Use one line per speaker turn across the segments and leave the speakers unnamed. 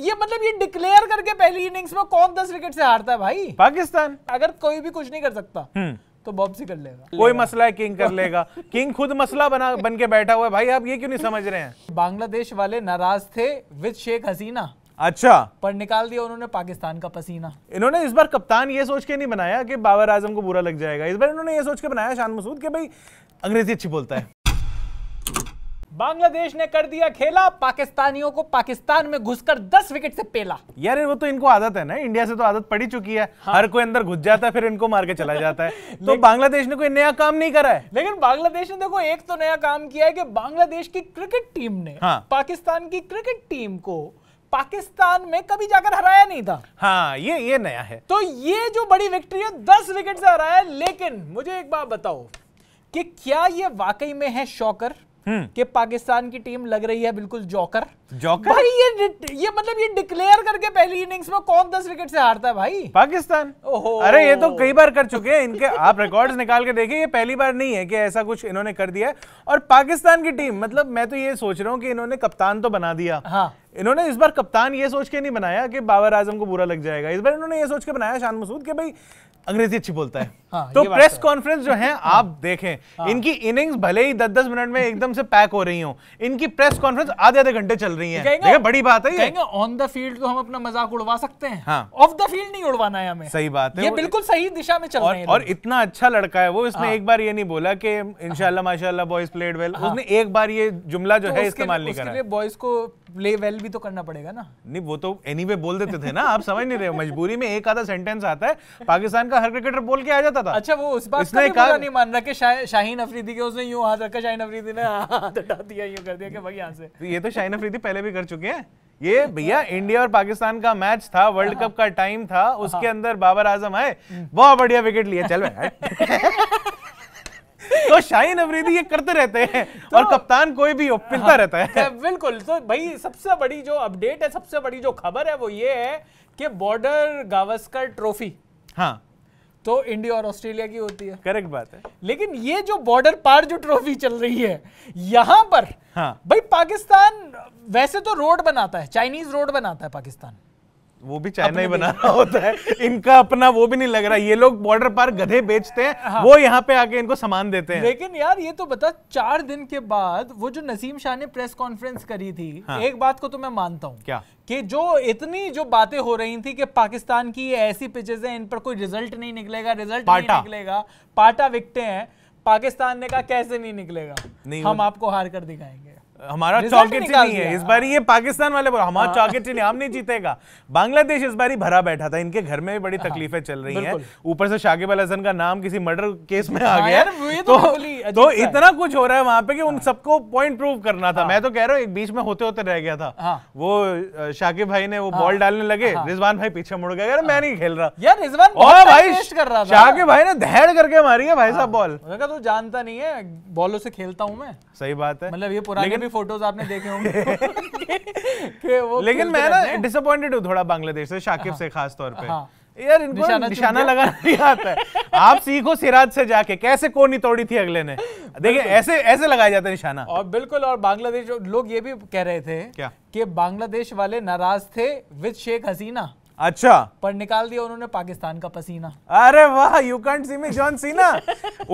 ये मतलब ये डिक्लेयर करके पहली इनिंग्स में कौन दस विकेट से हारता है भाई पाकिस्तान अगर कोई भी कुछ नहीं कर सकता हम्म। तो बॉब बॉब्सी कर लेगा
कोई मसला है किंग कर लेगा किंग खुद
मसला बना बन के बैठा हुआ है भाई आप ये क्यों नहीं समझ रहे हैं बांग्लादेश वाले नाराज थे विद शेख हसीना अच्छा पर निकाल दिया उन्होंने पाकिस्तान का पसीना
इन्होंने इस बार कप्तान ये सोच के नहीं बनाया कि बाबर आजम को बुरा लग जाएगा इस बार इन्होंने ये सोच के बनाया शान मसूद के भाई अंग्रेजी अच्छी बोलता है
बांग्लादेश ने कर दिया खेला पाकिस्तानियों को पाकिस्तान में घुसकर 10 विकेट से पेला
यार वो तो इनको आदत है ना इंडिया से तो आदत पड़ी चुकी है हाँ। हर कोई अंदर घुस जाता है फिर इनको
मार के चला जाता है तो बांग्लादेश ने कोई नया काम नहीं करा है लेकिन बांग्लादेश ने देखो एक तो नया काम किया है कि बांग्लादेश की क्रिकेट टीम ने हाँ। पाकिस्तान की क्रिकेट टीम को पाकिस्तान में कभी जाकर हराया नहीं था
हाँ ये ये नया है
तो ये जो बड़ी विक्ट्री है दस विकेट से हराया लेकिन मुझे एक बात बताओ कि क्या ये वाकई में है शौकर हम्म। कि पाकिस्तान की टीम लग रही है बिल्कुल जॉकर जॉकर भाई ये ये मतलब ये डिक्लेयर करके पहली इनिंग्स में कौन दस विकेट से हारता है भाई पाकिस्तान ओहो अरे ये तो कई
बार कर चुके हैं इनके आप रिकॉर्ड्स निकाल के देखिए ये पहली बार नहीं है कि ऐसा कुछ इन्होंने कर दिया और पाकिस्तान की टीम मतलब मैं तो ये सोच रहा हूँ कि इन्होंने कप्तान तो बना दिया हाँ इन्होंने इस बार कप्तान ये सोच के नहीं बनाया कि बाबर आजम को बुरा लग जाएगा इस बार इन्होंने ये सोच के बनाया शान मसूद कि भाई अंग्रेजी अच्छी बोलता है हाँ, तो प्रेस कॉन्फ्रेंस तो जो है आप हाँ, देखें हाँ। इनकी इनिंग्स भले ही दस दस मिनट में एकदम से पैक हो रही हो इनकी प्रेस कॉन्फ्रेंस आधे आधे घंटे चल रही है देखिए बड़ी बात है कहेंगे
ऑन द फील्ड तो हम अपना मजाक उड़वा सकते हैं ऑफ द फील्ड नहीं उड़वाना है हमें सही बात है ये बिल्कुल सही दिशा में चल रहे हैं और
इतना अच्छा लड़का है वो इसने हाँ। एक बार ये नहीं बोला कि इंशाल्लाह माशाल्लाह बॉयज प्लेड वेल उसने एक बार ये जुमला जो तो है इस्तेमाल नहीं करा
बॉयज को प्ले वेल भी तो करना पड़ेगा ना
नहीं वो तो एनी बोल देते थे ना आप समझ नहीं रहे मजबूरी में एक आधा सेंटेंस आता है पाकिस्तान का हर क्रिकेटर बोल के आ जाता था अच्छा वो उस बात इसने का नहीं, नहीं
मान रहा कि शा, शाहीन अफरीदी के उसने यूं हाथ रखा शाहीन अफरीदी ने हाथ हटा दिया यूं कर दिया कि भाई यहां से
तो ये तो शाहीन अफरीदी पहले भी कर चुके हैं ये भैया इंडिया और पाकिस्तान का मैच था वर्ल्ड कप का टाइम था उसके हाँ। अंदर बाबर आजम आए बहुत बढ़िया विकेट लिया चल तो शाहीन अफरीदी ये करते रहते हैं
तो, और कप्तान कोई भी हो पिलता हाँ, रहता है हाँ, बिल्कुल तो भाई सबसे बड़ी जो अपडेट है सबसे बड़ी जो खबर है वो ये है कि बॉर्डर गावस्कर ट्रॉफी हाँ तो इंडिया और ऑस्ट्रेलिया की होती है करेक्ट बात है लेकिन ये जो बॉर्डर पार जो ट्रॉफी चल रही है यहां पर हाँ भाई पाकिस्तान वैसे तो रोड बनाता है चाइनीज रोड बनाता है पाकिस्तान
वो भी चाइना ही बना रहा होता है इनका अपना वो भी नहीं लग रहा ये लोग बॉर्डर पार गधे बेचते हैं हाँ। वो यहाँ पे आके इनको सामान देते हैं लेकिन
यार ये तो बता चार दिन के बाद वो जो नसीम शाह ने प्रेस कॉन्फ्रेंस करी थी हाँ। एक बात को तो मैं मानता हूँ क्या कि जो इतनी जो बातें हो रही थी कि पाकिस्तान की ऐसी पिचेस हैं इन पर कोई रिजल्ट नहीं निकलेगा रिजल्ट नहीं निकलेगा पाटा विकते हैं पाकिस्तान ने कहा कैसे नहीं निकलेगा नहीं हम आपको हार कर दिखाएंगे
हमारा चौकेट ही नहीं है इस बार ये पाकिस्तान वाले बोल हमारा चौकेट हाँ। ही नहीं हम नहीं जीतेगा बांग्लादेश इस बार ही भरा बैठा था इनके घर में भी बड़ी हाँ। तकलीफें चल रही हैं ऊपर से शाकिब अल हसन का नाम किसी मर्डर केस में आ हाँ गया तो तो, तो इतना कुछ हो रहा है वहां पे कि उन सबको पॉइंट प्रूव करना था मैं तो कह रहा हूँ एक बीच में होते होते रह गया था वो शाकिब भाई ने वो बॉल डालने लगे रिजवान भाई पीछे मुड़ गया यार मैं नहीं खेल रहा
यार रिजवान भाई कर रहा था शाकिब भाई ने धैर्य करके
मारी है भाई साहब बॉल
तो जानता नहीं है
बॉलों से खेलता हूँ मैं सही बात है मतलब ये पुराने फोटोज आपने देखे होंगे लेकिन मैं ना डिसअपॉइंटेड हूँ थोड़ा बांग्लादेश से शाकिब से हाँ। खास तौर पे हाँ। यार इनको निशाना, निशाना लगाना नहीं आता है आप सीखो सिराज से जाके कैसे कोनी तोड़ी थी अगले ने देखिए ऐसे ऐसे लगाया जाता है निशाना
और बिल्कुल और बांग्लादेश लोग ये भी कह रहे थे क्या कि बांग्लादेश वाले नाराज थे विद शेख हसीना अच्छा पर निकाल दिया उन्होंने पाकिस्तान का पसीना अरे वाह
you can't see me John Cena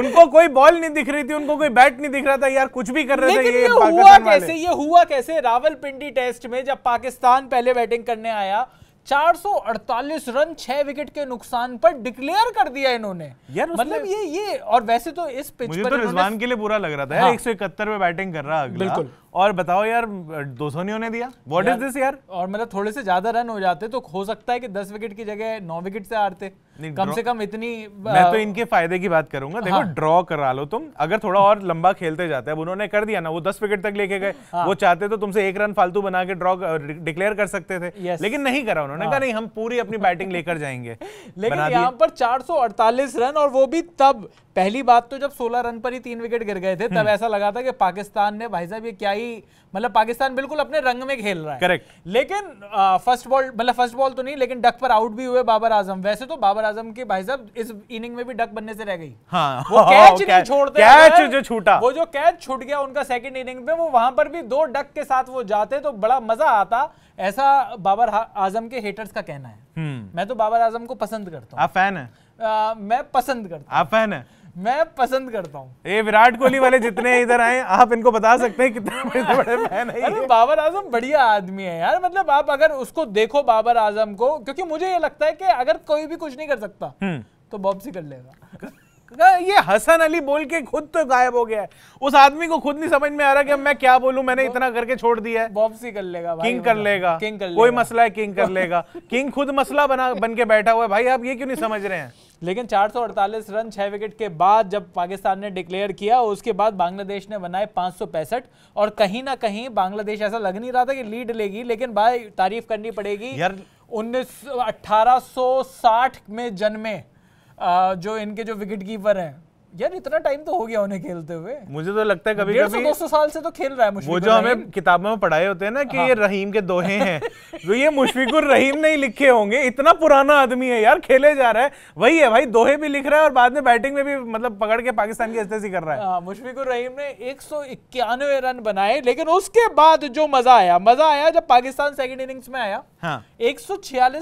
उनको कोई बॉल नहीं दिख रही थी उनको कोई बैट नहीं दिख रहा था यार कुछ भी कर रहे थे ये, ये हुआ कैसे
ये हुआ कैसे पिंडी टेस्ट में जब पाकिस्तान पहले बैटिंग करने आया 448 रन छह विकेट के नुकसान पर डिक्लेयर कर दिया इन्होंने यार मतलब ये ये और वैसे तो इस पिच मुझे पर तो रिजवान के
लिए बुरा लग रहा था हाँ। इकहत्तर में
बैटिंग कर रहा अगला बिल्कुल और बताओ यार दो सौ होने दिया वॉट इज दिस यार और मतलब थोड़े से ज्यादा रन हो जाते तो हो सकता है कि दस विकेट की जगह नौ विकेट से हारते कम से कम इतनी मैं तो इनके
फायदे की बात करूंगा देखो हाँ। ड्रॉ करा लो तुम अगर थोड़ा और लंबा खेलते जाते अब उन्होंने कर दिया ना वो दस विकेट तक लेके गए हाँ। वो चाहते तो तुमसे एक रन फालतू बना के ड्रॉ डिक्लेयर कर सकते थे
लेकिन नहीं करा उन्होंने कहा हाँ। नहीं हम पूरी अपनी बैटिंग लेकर जाएंगे लेकिन यहाँ पर चार रन और वो भी तब पहली बात तो जब सोलह रन पर ही तीन विकेट गिर गए थे तब हम्म। ऐसा लगा था कि पाकिस्तान ने भाई साहब ये क्या भाई मतलब पाकिस्तान बिल्कुल अपने रंग में खेल रहा है करेक्ट लेकिन फर्स्ट बॉल मतलब फर्स्ट बॉल तो नहीं लेकिन डक पर आउट भी हुए बाबर आजम वैसे तो बाबर आजम के भाई साहब इस इनिंग में भी डक बनने से रह गई
हाँ, वो कैच नहीं छोड़ते कैच जो छूटा वो
जो कैच छूट गया उनका सेकंड इनिंग में वो वहां पर भी दो डक के साथ वो जाते तो बड़ा मजा आता ऐसा बाबर आजम के हेटर्स का कहना है हम्म। मैं तो बाबर आजम को पसंद करता हूँ आप फैन है मैं पसंद करता हूँ आप फैन है मैं पसंद करता हूँ
ये विराट कोहली वाले जितने इधर आए आप इनको
बता सकते हैं कितने बड़े बड़े फैन है बाबर आजम बढ़िया आदमी है यार मतलब आप अगर उसको देखो बाबर आजम को क्योंकि मुझे ये लगता है कि अगर कोई भी कुछ नहीं कर सकता हम्म। तो बॉपसी कर लेगा
ये हसन अली बोल के खुद तो गायब हो गया है उस आदमी को खुद नहीं समझ में आ रहा कि मैं क्या बोलूं मैंने इतना करके छोड़ दिया है बॉब्सी कर लेगा भाई किंग कर मतलब लेगा किंग कर लेगा कोई मसला
है किंग कर लेगा किंग खुद मसला बना बन के बैठा हुआ है भाई आप ये क्यों नहीं समझ रहे हैं लेकिन 448 रन छह विकेट के बाद जब पाकिस्तान ने डिक्लेयर किया उसके बाद बांग्लादेश ने बनाए पांच और कहीं ना कहीं बांग्लादेश ऐसा लग नहीं रहा था कि लीड लेगी लेकिन भाई तारीफ करनी पड़ेगी यार उन्नीस में जन्मे जो इनके जो विकेट कीपर हैं यार इतना टाइम तो हो गया उन्हें खेलते हुए
मुझे तो लगता है कभी कभी दो सौ
साल से तो खेल रहा है वो जो हमें
किताबों में पढ़ाए होते हैं ना कि हाँ। ये रहीम के दोहे हैं जो तो ये मुशफिकुर रहीम नहीं लिखे होंगे इतना पुराना आदमी है यार खेले जा रहा है वही है भाई दोहे भी लिख रहा है और बाद में बैटिंग में भी मतलब पकड़ के पाकिस्तान की हस्ती कर रहा
है हाँ, मुशफिकुर रहीम ने एक रन बनाए लेकिन उसके बाद जो मजा आया मजा आया जब पाकिस्तान सेकेंड इनिंग्स में आया हाँ। एक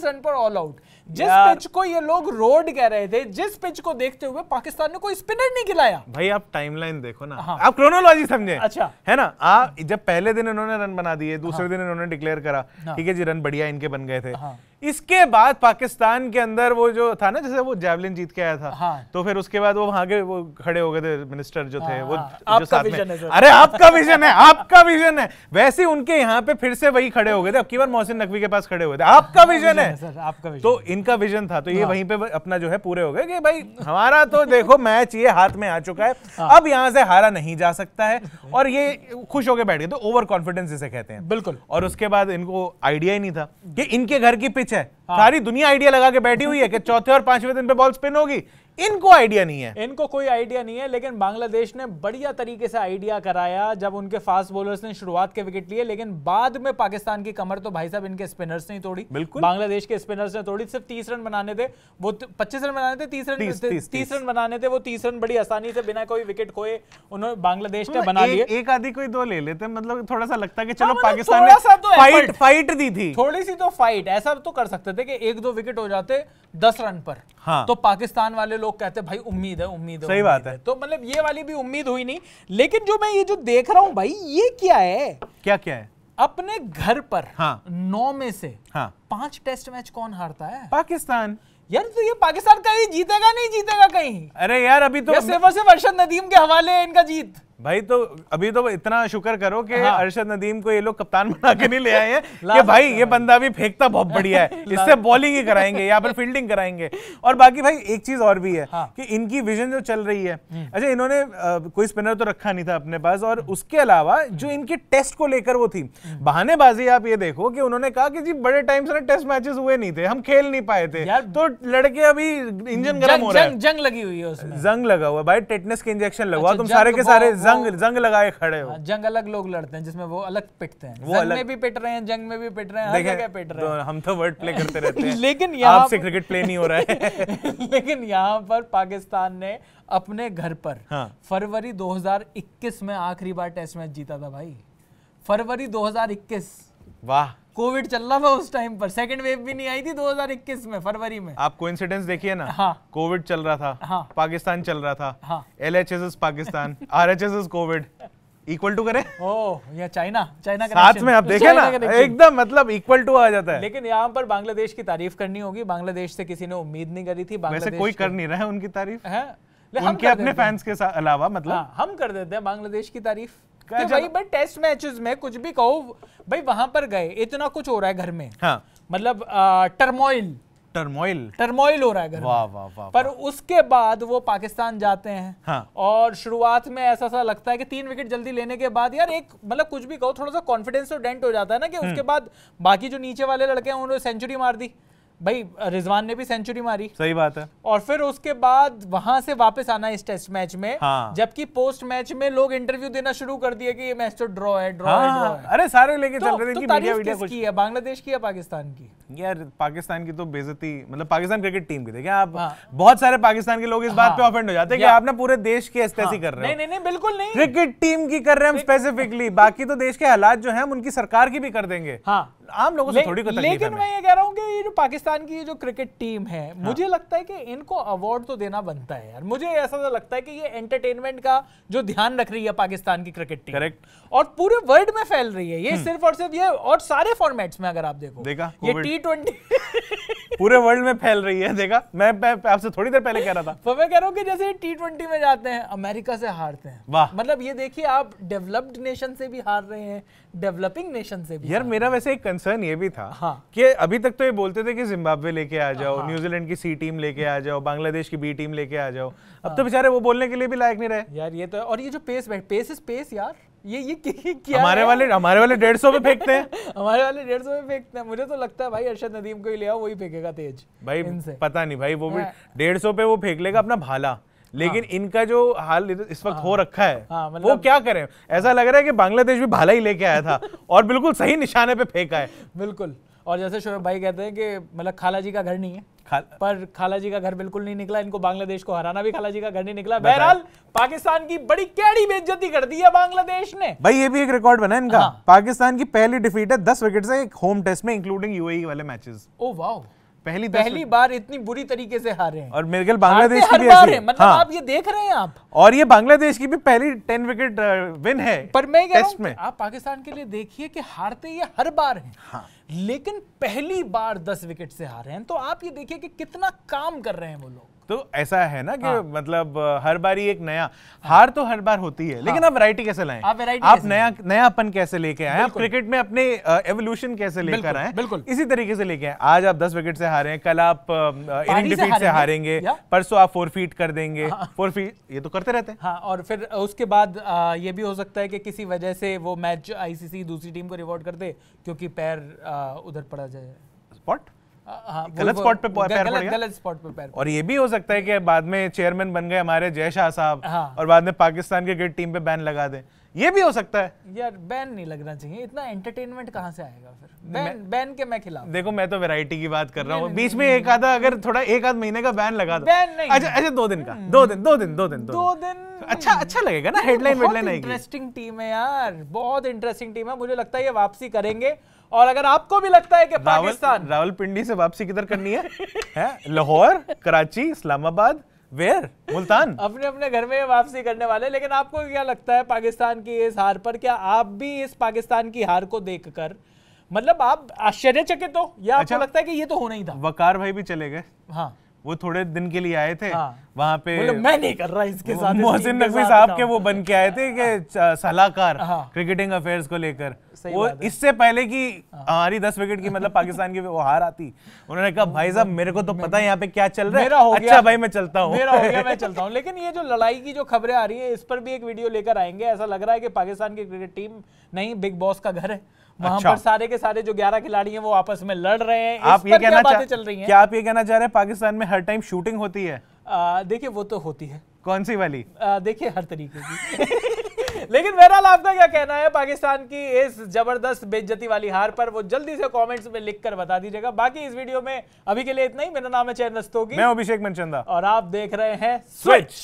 रन पर ऑल आउट जिस पिच को ये लोग रोड कह रहे थे जिस पिच को देखते हुए पाकिस्तान ने कोई स्पिनर नहीं खिलाया भाई आप
टाइमलाइन देखो ना हाँ। आप क्रोनोलॉजी समझे अच्छा है ना आप जब पहले दिन इन्होंने रन बना दिए दूसरे हाँ। दिन इन्होंने डिक्लेयर करा हाँ। ठीक है जी रन बढ़िया इनके बन गए थे हाँ। इसके बाद पाकिस्तान के अंदर वो जो था ना जैसे वो जैवलिन जीत के आया था हाँ। तो फिर उसके बाद वो वहां के वो खड़े हो गए थे मिनिस्टर जो थे हाँ, वो हाँ, जो साथ में अरे आपका विजन है आपका विजन है वैसे उनके यहाँ पे फिर से वही खड़े हो गए थे अब की बार मोहसिन नकवी के पास खड़े हुए थे आपका विजन हाँ, है तो इनका विजन था तो ये हाँ। वहीं पे अपना जो है पूरे हो गए कि भाई हमारा तो देखो मैच ये हाथ में आ चुका है हाँ। अब यहाँ से हारा नहीं जा सकता है और ये खुश होकर बैठ गए तो ओवर कॉन्फिडेंस जिसे कहते हैं बिल्कुल और उसके बाद इनको आइडिया ही नहीं था कि इनके घर की पिच है हाँ। सारी दुनिया आइडिया लगा के बैठी हुई है कि चौथे और पांचवें दिन पे बॉल स्पिन होगी
इनको आइडिया नहीं है इनको कोई आइडिया नहीं है लेकिन बांग्लादेश ने बढ़िया तरीके से आइडिया कराया जब उनके फास्ट बॉलर्स ने शुरुआत के विकेट लिए लेकिन बाद में पाकिस्तान की कमर तो भाई साहब इनके स्पिनर्स ने तोड़ी बिल्कुल बांग्लादेश के स्पिनर्स ने तोड़ी सिर्फ तीस रन बनाने थे वो तो पच्चीस रन बनाने थे तीस रन तीस रन बनाने थे वो तीस रन बड़ी आसानी से बिना कोई विकेट खोए उन्होंने बांग्लादेश ने मतलब बना लिया एक
आधी कोई दो ले लेते मतलब थोड़ा सा लगता कि चलो हाँ, मतलब पाकिस्तान ने फाइट फाइट तो दी
थी थोड़ी सी तो फाइट ऐसा तो कर सकते थे कि एक दो विकेट हो जाते दस रन पर हाँ तो पाकिस्तान वाले लोग लोग कहते हैं भाई उम्मीद है उम्मीद है सही बात है तो मतलब ये वाली भी उम्मीद हुई नहीं लेकिन जो मैं ये जो देख रहा हूँ भाई ये क्या है क्या क्या है अपने घर पर हाँ नौ में से हाँ पांच टेस्ट मैच कौन हारता है पाकिस्तान यार तो ये पाकिस्तान कहीं जीतेगा नहीं जीतेगा कहीं अरे यार अभी तो सिर्फ और सिर्फ अर्षद नदीम के हवाले है इनका जीत
भाई तो अभी तो इतना शुक्र करो कि हाँ। अरशद नदीम को ये लोग कप्तान बना के नहीं ले आए हैं कि भाई ये बंदा भी फेंकता बहुत बढ़िया है इससे बॉलिंग ही कराएंगे या फिर फील्डिंग कराएंगे और बाकी भाई एक चीज और भी है हाँ। कि इनकी विजन जो चल रही है हम्म। अच्छा इन्होंने कोई स्पिनर तो रखा नहीं था अपने पास और उसके अलावा जो हम्म। इनके टेस्ट को लेकर वो थी हम्म। बहानेबाजी आप ये देखो कि उन्होंने कहा कि जी बड़े टाइम से टेस्ट मैचेस हुए नहीं थे हम खेल नहीं पाए थे तो लड़के अभी इंजन गर्म हो रहा है जंग लगी हुई है जंग लगा हुआ भाई टेटनेस के इंजेक्शन लगा अच्छा, तुम सारे के सारे जंग जंग लगाए खड़े हो हाँ,
जंग अलग लोग लड़ते हैं जिसमें वो अलग पिटते हैं वो जंग में भी पिट रहे हैं जंग में भी पिट रहे हैं क्या पिट रहे तो हैं
हम तो वर्ड प्ले करते रहते हैं लेकिन
यहाँ आपसे क्रिकेट प्ले नहीं हो रहा है लेकिन यहाँ पर पाकिस्तान ने अपने घर पर हाँ। फरवरी 2021 में आखिरी बार टेस्ट मैच जीता था भाई फरवरी 2021 वाह कोविड चल रहा था उस टाइम पर सेकंड वेव भी नहीं आई थी 2021 में फरवरी में
आप कोइंसिडेंस देखिए ना हाँ कोविड चल रहा था हाँ पाकिस्तान चल रहा था L H S S Pakistan R H S S Covid equal to
करें ओह या चाइना चाइना साथ में आप देखें ना एकदम
मतलब इक्वल टू आ जाता है लेकिन
यहाँ पर बांग्लादेश की तारीफ करनी होगी बांग्लादेश से किसी ने उम्मीद नहीं करी थी वैसे कोई कर नहीं रहा है उनकी तारीफ है उनके अपने फैंस के अलावा मतलब हाँ, हम कर देते हैं बांग्लादेश की तारीफ कि तो तो भाई बट टेस्ट मैचेस में कुछ भी कहो भाई वहां पर गए इतना कुछ हो रहा है घर में हाँ। मतलब टर्मोइल टर्मोइल टर्मोइल हो रहा है घर वाह वाह वाह पर वा, उसके बाद वो पाकिस्तान जाते हैं हाँ। और शुरुआत में ऐसा सा लगता है कि तीन विकेट जल्दी लेने के बाद यार एक मतलब कुछ भी कहो थोड़ा सा कॉन्फिडेंस तो डेंट हो जाता है ना कि हम्म। उसके बाद बाकी जो नीचे वाले लड़के हैं उन्होंने सेंचुरी मार दी भाई रिजवान ने भी सेंचुरी मारी सही बात है और फिर उसके बाद वहां से वापस आना इस टेस्ट मैच में हाँ। जबकि पोस्ट मैच में लोग इंटरव्यू देना शुरू कर दिए कि ये मैच तो ड्रॉ है ड्रॉ हाँ, है हाँ। है अरे सारे लेके तो, चल रहे थे तो मीडिया वीडिया कुछ की है बांग्लादेश की या पाकिस्तान
की यार पाकिस्तान की तो बेजती मतलब पाकिस्तान क्रिकेट टीम की देखिए आप हाँ। बहुत सारे पाकिस्तान के लोग इस बात पे ऑफेंड हाँ। हो जाते हैं कि आप ना पूरे देश की एस्तेसी कर रहे हैं नहीं
नहीं बिल्कुल नहीं क्रिकेट
टीम की कर रहे हैं हम स्पेसिफिकली बाकी तो देश के हालात जो है उनकी सरकार की भी कर देंगे हाँ
आम लोगों से थोड़ी को लेकिन मैं ये कह रहा हूँ कि ये जो पाकिस्तान की जो क्रिकेट टीम है हाँ। मुझे लगता है कि इनको अवार्ड तो देना बनता है यार मुझे ऐसा तो लगता है कि ये एंटरटेनमेंट का जो ध्यान रख रही है पाकिस्तान की क्रिकेट टीम करेक्ट और पूरे वर्ल्ड में फैल रही है ये हम्म। सिर्फ और सिर्फ ये और सारे फॉर्मेट्स में अगर आप देखो देखा ये टी ट्वेंटी
पूरे वर्ल्ड में फैल रही है देखा मैं, आपसे थोड़ी देर पहले कह रहा था
तो मैं कह रहा हूँ कि जैसे टी ट्वेंटी में जाते हैं अमेरिका से हारते हैं वाह मतलब ये देखिए आप डेवलप्ड नेशन से भी हार रहे हैं डेवलपिंग नेशन से भी यार
मेरा वैसे एक कंसर्न ये भी था हाँ कि अभी तक तो ये बोलते थे कि जिम्बाब्वे लेके आ जाओ हाँ। न्यूजीलैंड की सी टीम लेके आ जाओ बांग्लादेश की बी टीम लेके आ
जाओ अब तो हाँ। बेचारे वो बोलने के लिए भी लायक नहीं रहे यार ये तो और ये जो पेस पेस इज पेस यार ये ये क्या हमारे वाले
हमारे वाले डेढ़ सौ में फेंकते
हैं हमारे वाले डेढ़ सौ में फेंकते हैं मुझे तो लगता है भाई अरशद नदीम को ही ले आओ वही फेंकेगा तेज
भाई इनसे पता नहीं भाई वो भी हाँ। डेढ़ सौ पे वो फेंक लेगा अपना भाला हाँ। लेकिन हाँ। इनका जो हाल इस वक्त हाँ। हो रखा है हाँ, वो मतलब क्या करें ऐसा लग रहा है कि बांग्लादेश भी भाला ही लेके आया था और बिल्कुल सही निशाने पे फेंका है
बिल्कुल और जैसे शोएब भाई कहते हैं कि मतलब खाला जी का घर नहीं है खा... पर खाला जी का घर बिल्कुल नहीं निकला इनको बांग्लादेश को हराना भी खाला जी का घर नहीं निकला बहरहाल पाकिस्तान की बड़ी कैडी बेज्जती कर दी है बांग्लादेश ने भाई ये
भी एक रिकॉर्ड बना है इनका हाँ। पाकिस्तान की पहली डिफीट है दस विकेट से एक होम टेस्ट में इंक्लूडिंग यूएई e वाले मैचेस
ओ वाह पहली पहली बार इतनी बुरी तरीके से हारे हैं और मेरे ख्याल बांग्लादेश की भी ऐसी मतलब हाँ। आप ये देख रहे हैं आप
और ये बांग्लादेश की भी पहली टेन विकेट विन है पर मैं टेस्ट में आप
पाकिस्तान के लिए देखिए कि हारते ये हर बार है हाँ। लेकिन पहली बार दस विकेट से हारे हैं तो आप ये देखिए कि कितना काम कर रहे हैं वो लोग
तो ऐसा है ना कि हाँ। मतलब हर बार ही एक नया हार तो हर बार होती है लेकिन हाँ। आप वैरायटी कैसे लाएं आप, आप कैसे नया नयापन कैसे लेके आए आप क्रिकेट में अपने एवोल्यूशन कैसे लेकर आए बिल्कुल इसी तरीके से लेके आए आज आप दस विकेट से हारे कल आप इनिंग डिफीट से हारेंगे परसों आप फोर फीट कर देंगे
फोर हाँ। फीट ये तो करते रहते हैं हाँ, और फिर उसके बाद ये भी हो सकता है कि किसी वजह से वो मैच आईसीसी दूसरी टीम को रिवॉर्ड कर दे क्योंकि पैर उधर पड़ा जाए स्पॉट हाँ, हाँ, गलत स्पॉट पे पैर पड़ गया गलत स्पॉट पे पैर और ये
भी हो सकता है कि बाद में चेयरमैन बन गए हमारे जय शाह साहब हाँ। और बाद में पाकिस्तान के क्रिकेट टीम पे बैन लगा दें ये भी हो सकता
है यार बैन नहीं लगना चाहिए इतना एंटरटेनमेंट कहाँ से आएगा फिर बैन बैन के मैं खिलाफ देखो
मैं तो वैरायटी की बात कर रहा हूँ बीच में एक आधा अगर थोड़ा एक आध महीने का बैन लगा दो बैन नहीं अच्छा अच्छा दो दिन का हम्म। दो दिन दो दिन दो दिन दो दिन अच्छा अच्छा लगेगा ना हेडलाइन वेडलाइन इंटरेस्टिंग
टीम है यार बहुत इंटरेस्टिंग टीम है मुझे लगता है ये वापसी करेंगे और अगर आपको भी लगता है कि पाकिस्तान रावलपिंडी से वापसी किधर करनी है, है? लाहौर कराची इस्लामाबाद वेयर मुल्तान अपने अपने घर में वापसी करने वाले लेकिन आपको क्या लगता है पाकिस्तान की इस हार पर क्या आप भी इस पाकिस्तान की हार को देख कर मतलब आप आश्चर्यचकित हो या अच्छा, लगता है कि ये तो होना ही था वकार भाई भी चले गए हाँ वो थोड़े दिन के लिए आए थे हाँ।
वहाँ पे मैं नहीं कर रहा इसके साथ मोहसिन नकवी साहब के वो बन के आए थे कि हाँ। सलाहकार हाँ। क्रिकेटिंग अफेयर्स को लेकर वो इससे पहले कि हमारी दस विकेट की मतलब पाकिस्तान की वो हार आती उन्होंने कहा भाई साहब मेरे को तो पता है यहाँ पे क्या चल रहा है मेरा अच्छा भाई मैं चलता हूँ मैं
चलता हूँ लेकिन ये जो लड़ाई की जो खबरें आ रही है इस पर भी एक वीडियो लेकर आएंगे ऐसा लग रहा है कि पाकिस्तान की क्रिकेट टीम नहीं बिग बॉस का घर है वहां अच्छा। पर सारे के सारे जो ग्यारह खिलाड़ी हैं वो आपस में लड़ रहे हैं आप ये कहना चाह चल रही हैं क्या आप
ये कहना चाह रहे हैं पाकिस्तान में हर टाइम शूटिंग होती है
देखिए वो तो होती है कौन सी वाली देखिए हर तरीके की लेकिन बहरहाल आपका क्या कहना है पाकिस्तान की इस जबरदस्त बेज्जती वाली हार पर वो जल्दी से कमेंट्स में लिखकर बता दीजिएगा बाकी इस वीडियो में अभी के लिए इतना ही मेरा नाम है चैन रस्तोगी मैं अभिषेक मनचंदा और आप देख रहे हैं
स्विच